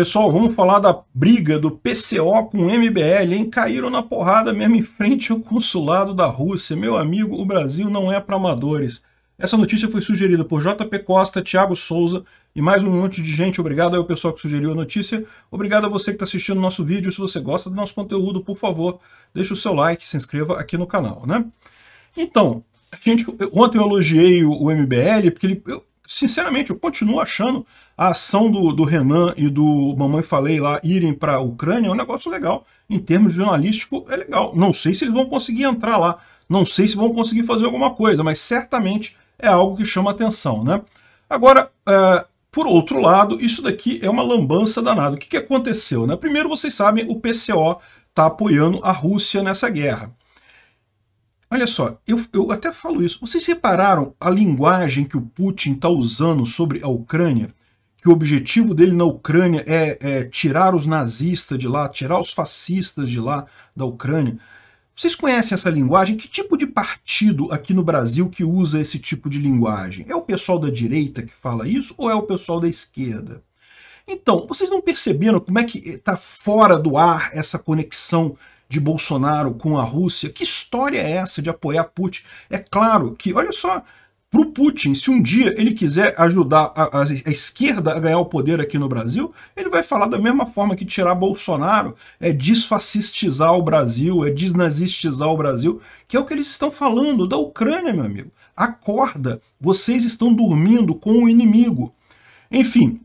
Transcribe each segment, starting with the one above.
Pessoal, vamos falar da briga do PCO com o MBL, hein? Caíram na porrada mesmo em frente ao consulado da Rússia. Meu amigo, o Brasil não é para amadores. Essa notícia foi sugerida por JP Costa, Thiago Souza e mais um monte de gente. Obrigado ao pessoal que sugeriu a notícia. Obrigado a você que está assistindo o nosso vídeo. Se você gosta do nosso conteúdo, por favor, deixe o seu like, se inscreva aqui no canal, né? Então, gente, ontem eu elogiei o MBL, porque ele, eu, sinceramente, eu continuo achando a ação do, do Renan e do Mamãe Falei lá irem para a Ucrânia é um negócio legal. Em termos jornalístico, é legal. Não sei se eles vão conseguir entrar lá, não sei se vão conseguir fazer alguma coisa, mas certamente é algo que chama atenção, né? Agora, é, por outro lado, isso daqui é uma lambança danada. O que, que aconteceu, né? Primeiro, vocês sabem, o PCO está apoiando a Rússia nessa guerra. Olha só, eu, eu até falo isso. Vocês repararam a linguagem que o Putin está usando sobre a Ucrânia? Que o objetivo dele na Ucrânia é, é tirar os nazistas de lá, tirar os fascistas de lá da Ucrânia. Vocês conhecem essa linguagem? Que tipo de partido aqui no Brasil que usa esse tipo de linguagem? É o pessoal da direita que fala isso ou é o pessoal da esquerda? Então, vocês não perceberam como é que está fora do ar essa conexão de Bolsonaro com a Rússia? Que história é essa de apoiar Putin? É claro que, olha só, para o Putin, se um dia ele quiser ajudar a, a, a, esquerda a ganhar o poder aqui no Brasil, ele vai falar da mesma forma que tirar Bolsonaro é desfascistizar o Brasil, é desnazistizar o Brasil, que é o que eles estão falando da Ucrânia, meu amigo. Acorda, vocês estão dormindo com o inimigo. Enfim,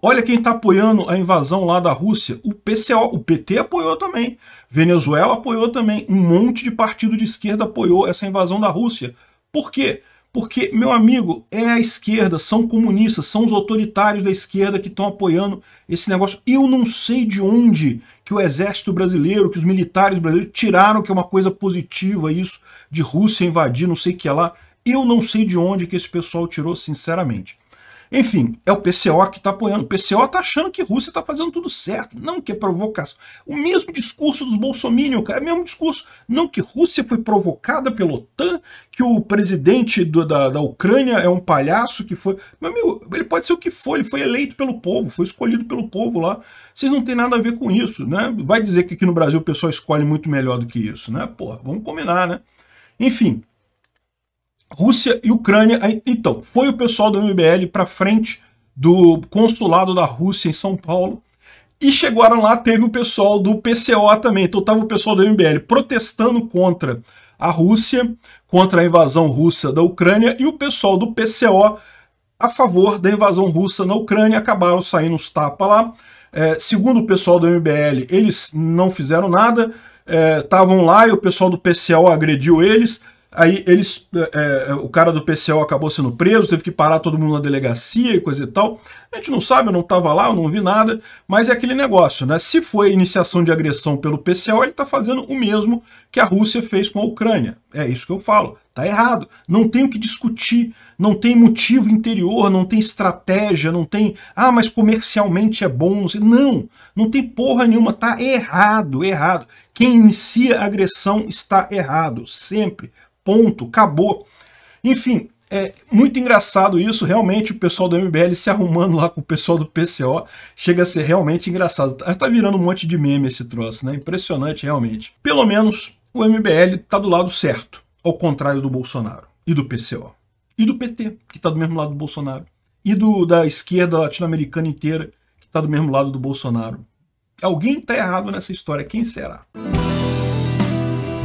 Olha quem está apoiando a invasão lá da Rússia. O PCO, o PT apoiou também. Venezuela apoiou também. Um monte de partido de esquerda apoiou essa invasão da Rússia. Por quê? Porque, meu amigo, é a esquerda, são comunistas, são os autoritários da esquerda que estão apoiando esse negócio. Eu não sei de onde que o exército brasileiro, que os militares brasileiros tiraram que é uma coisa positiva isso de Rússia invadir, não sei o que é lá. Eu não sei de onde que esse pessoal tirou, sinceramente. Enfim, é o PCO que está apoiando. O PCO está achando que Rússia está fazendo tudo certo. Não que é provocação. O mesmo discurso dos bolsominion, cara, é o mesmo discurso. Não que Rússia foi provocada pela OTAN, que o presidente do, da, da Ucrânia é um palhaço que foi... Meu amigo, ele pode ser o que for, ele foi eleito pelo povo, foi escolhido pelo povo lá. Vocês não tem nada a ver com isso, né? Vai dizer que aqui no Brasil o pessoal escolhe muito melhor do que isso, né? Porra, vamos combinar, né? Enfim, Rússia e Ucrânia. Então, foi o pessoal do MBL para frente do consulado da Rússia em São Paulo. E chegaram lá, teve o pessoal do PCO também. Então estava o pessoal do MBL protestando contra a Rússia, contra a invasão russa da Ucrânia, e o pessoal do PCO a favor da invasão russa na Ucrânia. Acabaram saindo os tapas lá. É, segundo o pessoal do MBL, eles não fizeram nada, estavam é, lá e o pessoal do PCO agrediu eles. Aí eles, é, é, o cara do PCO acabou sendo preso, teve que parar todo mundo na delegacia e coisa e tal. A gente não sabe, eu não estava lá, eu não vi nada, mas é aquele negócio, né? Se foi iniciação de agressão pelo PCO, ele está fazendo o mesmo que a Rússia fez com a Ucrânia. É isso que eu falo, tá errado. Não tem o que discutir, não tem motivo interior, não tem estratégia, não tem, ah, mas comercialmente é bom, não sei. Não, não tem porra nenhuma, tá errado, errado. Quem inicia agressão está errado, sempre. Ponto, acabou. Enfim, é muito engraçado isso, realmente o pessoal do MBL se arrumando lá com o pessoal do PCO, chega a ser realmente engraçado. Tá, tá virando um monte de meme esse troço, né? Impressionante realmente. Pelo menos o MBL tá do lado certo, ao contrário do Bolsonaro e do PCO. E do PT, que tá do mesmo lado do Bolsonaro. E do, da esquerda latino-americana inteira, que tá do mesmo lado do Bolsonaro. Alguém tá errado nessa história, quem será?